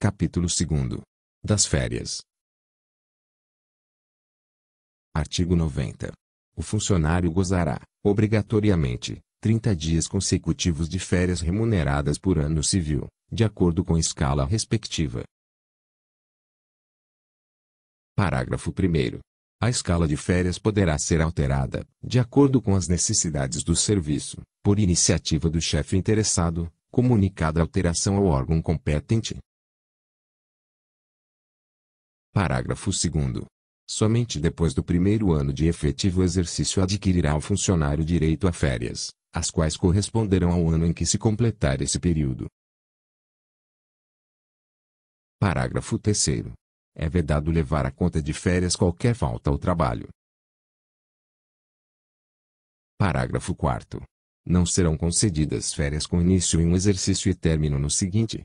Capítulo 2 Das férias. Artigo 90. O funcionário gozará, obrigatoriamente, 30 dias consecutivos de férias remuneradas por ano civil, de acordo com a escala respectiva. Parágrafo 1. A escala de férias poderá ser alterada, de acordo com as necessidades do serviço, por iniciativa do chefe interessado, comunicada a alteração ao órgão competente, Parágrafo 2 Somente depois do primeiro ano de efetivo exercício adquirirá o funcionário direito a férias, as quais corresponderão ao ano em que se completar esse período. Parágrafo 3 É vedado levar a conta de férias qualquer falta ao trabalho. Parágrafo 4 Não serão concedidas férias com início em um exercício e término no seguinte,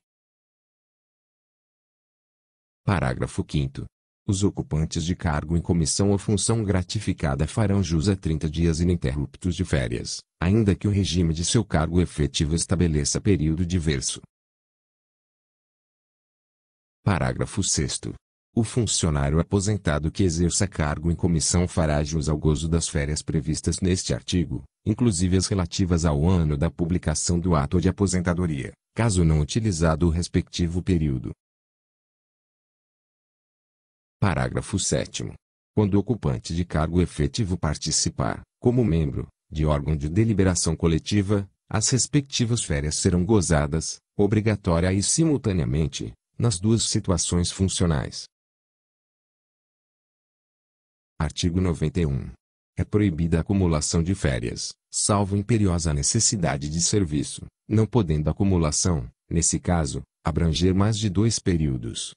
Parágrafo 5 Os ocupantes de cargo em comissão ou função gratificada farão jus a 30 dias ininterruptos de férias, ainda que o regime de seu cargo efetivo estabeleça período diverso. Parágrafo 6 o funcionário aposentado que exerça cargo em comissão fará jus ao gozo das férias previstas neste artigo, inclusive as relativas ao ano da publicação do ato de aposentadoria, caso não utilizado o respectivo período. Parágrafo 7. Quando o ocupante de cargo efetivo participar, como membro, de órgão de deliberação coletiva, as respectivas férias serão gozadas, obrigatória e simultaneamente, nas duas situações funcionais. Artigo 91. É proibida a acumulação de férias, salvo imperiosa necessidade de serviço, não podendo a acumulação, nesse caso, abranger mais de dois períodos,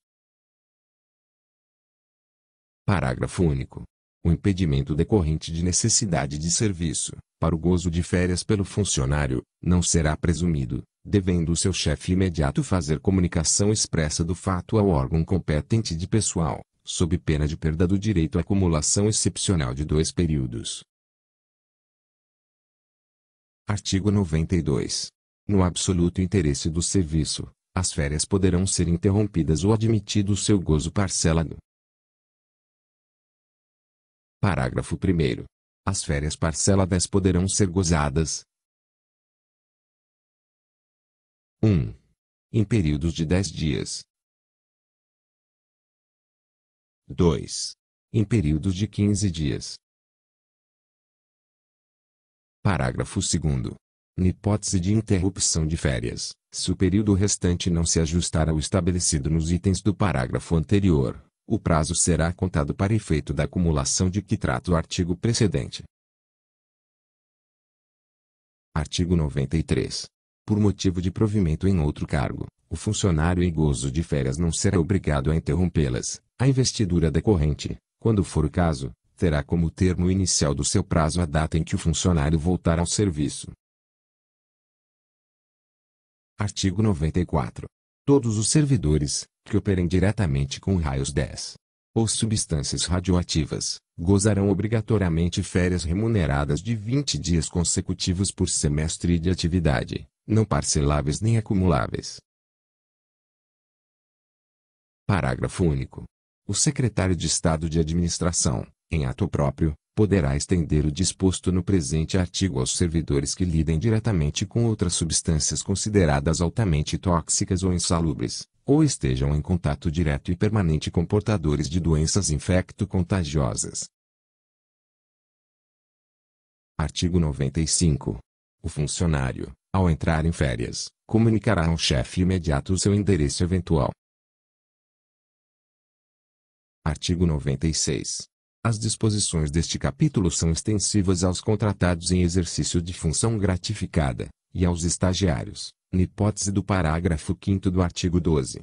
Parágrafo único. O impedimento decorrente de necessidade de serviço, para o gozo de férias pelo funcionário, não será presumido, devendo o seu chefe imediato fazer comunicação expressa do fato ao órgão competente de pessoal, sob pena de perda do direito à acumulação excepcional de dois períodos. Artigo 92. No absoluto interesse do serviço, as férias poderão ser interrompidas ou admitido o seu gozo parcelado, Parágrafo 1 As férias parceladas poderão ser gozadas. 1. Em períodos de 10 dias. 2. Em períodos de 15 dias. Parágrafo 2 na hipótese de interrupção de férias, se o período restante não se ajustar ao estabelecido nos itens do parágrafo anterior, o prazo será contado para efeito da acumulação de que trata o artigo precedente. Artigo 93. Por motivo de provimento em outro cargo, o funcionário em gozo de férias não será obrigado a interrompê-las. A investidura decorrente, quando for o caso, terá como termo inicial do seu prazo a data em que o funcionário voltar ao serviço. Artigo 94. Todos os servidores, que operem diretamente com raios 10 ou substâncias radioativas, gozarão obrigatoriamente férias remuneradas de 20 dias consecutivos por semestre de atividade, não parceláveis nem acumuláveis. Parágrafo único. O secretário de Estado de Administração, em ato próprio, poderá estender o disposto no presente artigo aos servidores que lidem diretamente com outras substâncias consideradas altamente tóxicas ou insalubres, ou estejam em contato direto e permanente com portadores de doenças infecto-contagiosas. Artigo 95. O funcionário, ao entrar em férias, comunicará ao chefe imediato o seu endereço eventual. Artigo 96. As disposições deste capítulo são extensivas aos contratados em exercício de função gratificada, e aos estagiários, na hipótese do parágrafo 5 do artigo 12